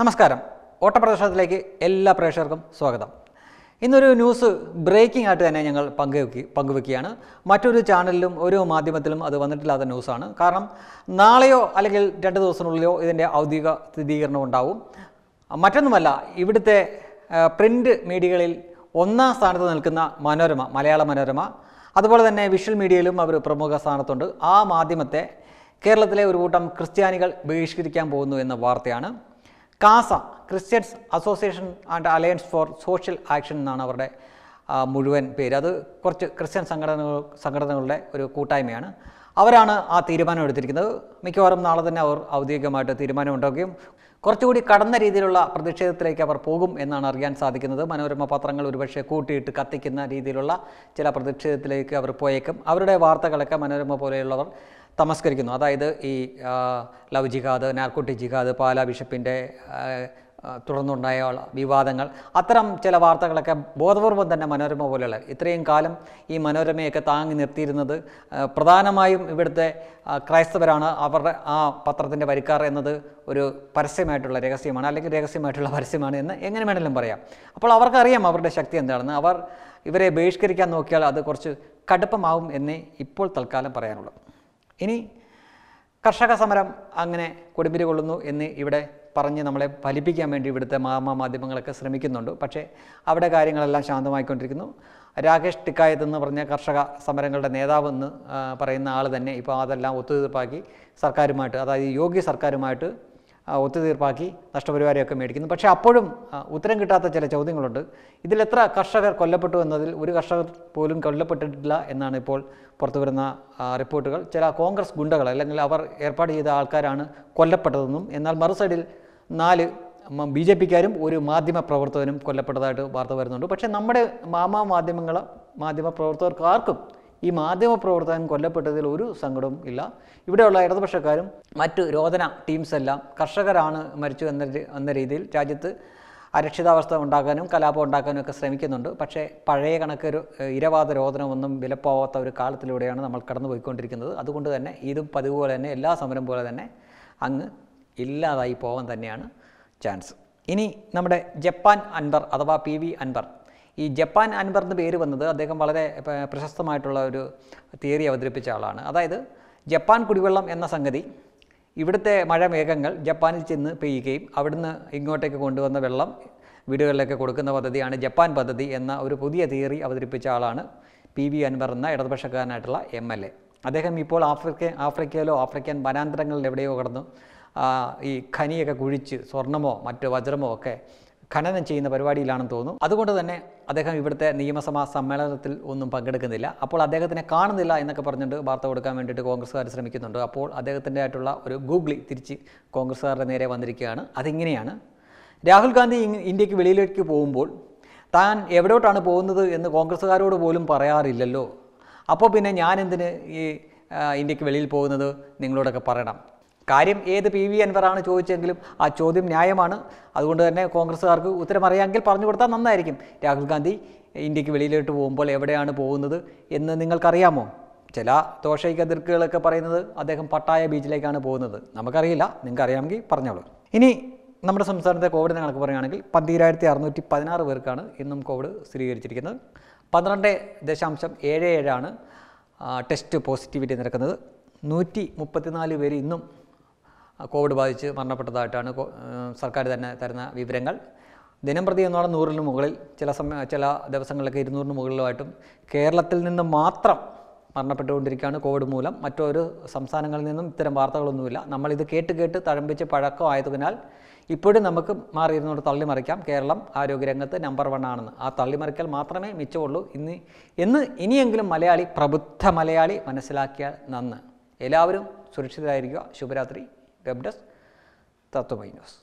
നമസ്കാരം ഓട്ടപ്രദർശനത്തിലേക്ക് എല്ലാ പ്രേക്ഷകർക്കും സ്വാഗതം ഇന്നൊരു ന്യൂസ് ബ്രേക്കിംഗ് ആയിട്ട് തന്നെ ഞങ്ങൾ പങ്കുവെക്കി പങ്കുവെക്കുകയാണ് മറ്റൊരു ചാനലിലും ഒരു മാധ്യമത്തിലും അത് വന്നിട്ടില്ലാത്ത ന്യൂസാണ് കാരണം നാളെയോ അല്ലെങ്കിൽ രണ്ട് ദിവസത്തിനുള്ളിലോ ഇതിൻ്റെ ഔദ്യോഗിക സ്ഥിരീകരണം ഉണ്ടാവും മറ്റൊന്നുമല്ല ഇവിടുത്തെ പ്രിൻ്റ് മീഡിയകളിൽ ഒന്നാം സ്ഥാനത്ത് നിൽക്കുന്ന മനോരമ മലയാള മനോരമ അതുപോലെ തന്നെ വിഷ്വൽ മീഡിയയിലും അവർ പ്രമുഖ സ്ഥാനത്തുണ്ട് ആ മാധ്യമത്തെ കേരളത്തിലെ ഒരു കൂട്ടം ക്രിസ്ത്യാനികൾ ബഹിഷ്കരിക്കാൻ പോകുന്നു എന്ന വാർത്തയാണ് CASA Christians association and alliance for social action എന്നാണ് അവരുടെ മുഴുവൻ പേര് അത് കുറച്ച് ക്രിസ്ത്യൻ സംഘടനകൾ സംഘടനകളുടെ ഒരു കൂട്ടായ്മയാണ് അവരാണ് ആ തീരുമാനം എടുത്തിരിക്കുന്നത് മിക്കവാറും നാളെ തന്നെ അവർ ഔദ്യോഗികമായിട്ട് തീരുമാനം ഉണ്ടാക്കുകയും കുറച്ചുകൂടി കടന്ന രീതിയിലുള്ള പ്രതിഷേധത്തിലേക്ക് അവർ പോകും എന്നാണ് അറിയാൻ സാധിക്കുന്നത് മനോരമ പത്രങ്ങൾ ഒരുപക്ഷെ കൂട്ടിയിട്ട് കത്തിക്കുന്ന രീതിയിലുള്ള ചില പ്രതിഷേധത്തിലേക്ക് അവർ പോയേക്കും അവരുടെ വാർത്തകളൊക്കെ മനോരമ പോലെയുള്ളവർ തമസ്കരിക്കുന്നു അതായത് ഈ ലവ് ജിഹാദ് നാർക്കോട്ടി ജിഹാദ് പാലാ ബിഷപ്പിൻ്റെ തുടർന്നുണ്ടായ വിവാദങ്ങൾ അത്തരം ചില വാർത്തകളൊക്കെ ബോധപൂർവം തന്നെ മനോരമ പോലെയുള്ള ഇത്രയും കാലം ഈ മനോരമയൊക്കെ താങ്ങി നിർത്തിയിരുന്നത് പ്രധാനമായും ഇവിടുത്തെ ക്രൈസ്തവരാണ് അവരുടെ ആ പത്രത്തിൻ്റെ വരിക്കാർ എന്നത് ഒരു പരസ്യമായിട്ടുള്ള രഹസ്യമാണ് അല്ലെങ്കിൽ രഹസ്യമായിട്ടുള്ള പരസ്യമാണ് എന്ന് എങ്ങനെ വേണമെങ്കിലും പറയാം അപ്പോൾ അവർക്കറിയാം അവരുടെ ശക്തി എന്താണെന്ന് അവർ ഇവരെ ബഹിഷ്കരിക്കാൻ നോക്കിയാൽ അത് കുറച്ച് കടുപ്പമാവും എന്നേ ഇപ്പോൾ തൽക്കാലം പറയാനുള്ളൂ ഇനി കർഷക സമരം അങ്ങനെ കൊടുമ്പിരി കൊള്ളുന്നു എന്ന് ഇവിടെ പറഞ്ഞ് നമ്മളെ ഫലിപ്പിക്കാൻ വേണ്ടി ഇവിടുത്തെ മാമ മാധ്യമങ്ങളൊക്കെ ശ്രമിക്കുന്നുണ്ട് പക്ഷേ അവിടെ കാര്യങ്ങളെല്ലാം ശാന്തമായിക്കൊണ്ടിരിക്കുന്നു രാകേഷ് ടിക്കായത്ത് എന്ന് പറഞ്ഞ കർഷക സമരങ്ങളുടെ നേതാവ് എന്ന് പറയുന്ന ആൾ തന്നെ ഇപ്പോൾ അതെല്ലാം ഒത്തുതീർപ്പാക്കി സർക്കാരുമായിട്ട് അതായത് യോഗി സർക്കാരുമായിട്ട് ഒത്തുതീർപ്പാക്കി നഷ്ടപരിഹാരമൊക്കെ മേടിക്കുന്നു പക്ഷേ അപ്പോഴും ഉത്തരം കിട്ടാത്ത ചില ചോദ്യങ്ങളുണ്ട് ഇതിലെത്ര കർഷകർ കൊല്ലപ്പെട്ടു എന്നതിൽ ഒരു കർഷകർ പോലും കൊല്ലപ്പെട്ടിട്ടില്ല എന്നാണ് ഇപ്പോൾ പുറത്തുവരുന്ന റിപ്പോർട്ടുകൾ ചില കോൺഗ്രസ് ഗുണ്ടകൾ അല്ലെങ്കിൽ അവർ ഏർപ്പാട് ചെയ്ത ആൾക്കാരാണ് കൊല്ലപ്പെട്ടതെന്നും എന്നാൽ മറുസൈഡിൽ നാല് ബി ജെ പിക്കാരും ഒരു മാധ്യമ പ്രവർത്തകനും കൊല്ലപ്പെട്ടതായിട്ട് വാർത്ത വരുന്നുണ്ട് പക്ഷേ നമ്മുടെ മാമാ മാധ്യമങ്ങൾ മാധ്യമ പ്രവർത്തകർക്ക് ആർക്കും ഈ മാധ്യമ പ്രവർത്തകൻ കൊല്ലപ്പെട്ടതിൽ ഒരു സങ്കടവും ഇല്ല ഇവിടെയുള്ള ഇടതുപക്ഷക്കാരും മറ്റ് രോധന ടീംസ് എല്ലാം കർഷകരാണ് മരിച്ചു എന്ന എന്ന രീതിയിൽ രാജ്യത്ത് അരക്ഷിതാവസ്ഥ ഉണ്ടാക്കാനും കലാപം ഉണ്ടാക്കാനും ഒക്കെ ശ്രമിക്കുന്നുണ്ട് പക്ഷേ പഴയ കണക്ക് ഇരവാദ രോധനമൊന്നും വിലപ്പോവാത്ത ഒരു കാലത്തിലൂടെയാണ് നമ്മൾ കടന്നു പോയിക്കൊണ്ടിരിക്കുന്നത് അതുകൊണ്ട് തന്നെ ഇതും പതിവ് പോലെ തന്നെ എല്ലാ സമരം പോലെ തന്നെ അങ്ങ് ഇല്ലാതായി പോകാൻ തന്നെയാണ് ചാൻസ് ഇനി നമ്മുടെ ജപ്പാൻ അൻബർ അഥവാ പി വി അൻബർ ഈ ജപ്പാൻ അൻവറിൻ്റെ പേര് വന്നത് അദ്ദേഹം വളരെ പ്രശസ്തമായിട്ടുള്ള ഒരു തിയറി അവതരിപ്പിച്ച ആളാണ് അതായത് ജപ്പാൻ കുടിവെള്ളം എന്ന സംഗതി ഇവിടുത്തെ മഴമേഘങ്ങൾ ജപ്പാനിൽ ചെന്ന് പെയ്യുകയും അവിടുന്ന് ഇങ്ങോട്ടേക്ക് കൊണ്ടുവന്ന വെള്ളം വീടുകളിലൊക്കെ കൊടുക്കുന്ന പദ്ധതിയാണ് ജപ്പാൻ പദ്ധതി എന്ന ഒരു പുതിയ തിയറി അവതരിപ്പിച്ച ആളാണ് പി വി അൻവർ എന്ന ഇടതുപക്ഷക്കാരനായിട്ടുള്ള എം എൽ എ അദ്ദേഹം ഇപ്പോൾ ആഫ്രിക്ക ആഫ്രിക്കയിലോ ആഫ്രിക്കൻ വനാന്തരങ്ങളിൽ എവിടെയോ കടന്നു ഈ ഖനിയൊക്കെ കുഴിച്ച് സ്വർണമോ മറ്റു വജ്രമോ ഒക്കെ ഖനനം ചെയ്യുന്ന പരിപാടിയിലാണെന്ന് തോന്നുന്നു അതുകൊണ്ട് തന്നെ അദ്ദേഹം ഇവിടുത്തെ നിയമസഭാ സമ്മേളനത്തിൽ ഒന്നും പങ്കെടുക്കുന്നില്ല അപ്പോൾ അദ്ദേഹത്തിനെ കാണുന്നില്ല എന്നൊക്കെ പറഞ്ഞിട്ട് വാർത്ത കൊടുക്കാൻ വേണ്ടിയിട്ട് കോൺഗ്രസ്സുകാർ ശ്രമിക്കുന്നുണ്ട് അപ്പോൾ അദ്ദേഹത്തിൻ്റെ ആയിട്ടുള്ള ഒരു ഗൂഗ്ലി തിരിച്ച് കോൺഗ്രസ്സുകാരുടെ നേരെ വന്നിരിക്കുകയാണ് അതിങ്ങനെയാണ് രാഹുൽ ഗാന്ധി ഇന്ത്യക്ക് വെളിയിലേക്ക് പോകുമ്പോൾ താൻ എവിടോട്ടാണ് പോകുന്നത് എന്ന് കോൺഗ്രസ്സുകാരോട് പോലും പറയാറില്ലല്ലോ അപ്പോൾ പിന്നെ ഞാൻ എന്തിന് ഈ ഇന്ത്യക്ക് വെളിയിൽ പോകുന്നത് നിങ്ങളോടൊക്കെ പറയണം കാര്യം ഏത് പി വി അൻവറാണ് ചോദിച്ചെങ്കിലും ആ ചോദ്യം ന്യായമാണ് അതുകൊണ്ട് തന്നെ കോൺഗ്രസ്സുകാർക്ക് ഉത്തരം അറിയാമെങ്കിൽ പറഞ്ഞു കൊടുത്താൽ നന്നായിരിക്കും രാഹുൽ ഗാന്ധി ഇന്ത്യക്ക് വെളിയിലോട്ട് പോകുമ്പോൾ എവിടെയാണ് പോകുന്നത് എന്ന് നിങ്ങൾക്കറിയാമോ ചില ദോഷൈക എതിർക്കുകളൊക്കെ പറയുന്നത് അദ്ദേഹം പട്ടായ ബീച്ചിലേക്കാണ് പോകുന്നത് നമുക്കറിയില്ല നിങ്ങൾക്ക് അറിയാമെങ്കിൽ പറഞ്ഞോളൂ ഇനി നമ്മുടെ സംസ്ഥാനത്തെ കോവിഡ് നിങ്ങൾക്ക് പറയുകയാണെങ്കിൽ പന്തിരായിരത്തി അറുന്നൂറ്റി പതിനാറ് പേർക്കാണ് ഇന്നും കോവിഡ് സ്ഥിരീകരിച്ചിരിക്കുന്നത് പന്ത്രണ്ട് ദശാംശം ഏഴ് ഏഴാണ് ടെസ്റ്റ് പോസിറ്റിവിറ്റി നിരക്കുന്നത് നൂറ്റി മുപ്പത്തിനാല് പേര് ഇന്നും കോവിഡ് ബാധിച്ച് മരണപ്പെട്ടതായിട്ടാണ് സർക്കാർ തന്നെ തരുന്ന വിവരങ്ങൾ ദിനംപ്രതി എന്നാണ് നൂറിന് മുകളിൽ ചില സമയ ചില ദിവസങ്ങളിലൊക്കെ ഇരുന്നൂറിന് മുകളിലുമായിട്ടും കേരളത്തിൽ നിന്ന് മാത്രം മരണപ്പെട്ടുകൊണ്ടിരിക്കുകയാണ് കോവിഡ് മൂലം മറ്റൊരു സംസ്ഥാനങ്ങളിൽ നിന്നും ഇത്തരം വാർത്തകളൊന്നുമില്ല നമ്മളിത് കേട്ട് കേട്ട് തഴമ്പിച്ച് പഴക്കം ആയതിനാൽ ഇപ്പോഴും നമുക്ക് മാറി ഇരുന്നുകൊണ്ട് തള്ളിമറിക്കാം കേരളം ആരോഗ്യരംഗത്ത് നമ്പർ വൺ ആണെന്ന് ആ തള്ളിമറിക്കൽ മാത്രമേ മിച്ചമുള്ളൂ ഇന്ന് എന്ന് ഇനിയെങ്കിലും മലയാളി പ്രബുദ്ധ മലയാളി മനസ്സിലാക്കിയാൽ നന്ന് എല്ലാവരും സുരക്ഷിതരായിരിക്കുക ശുഭരാത്രി Gabdas Tatomainos.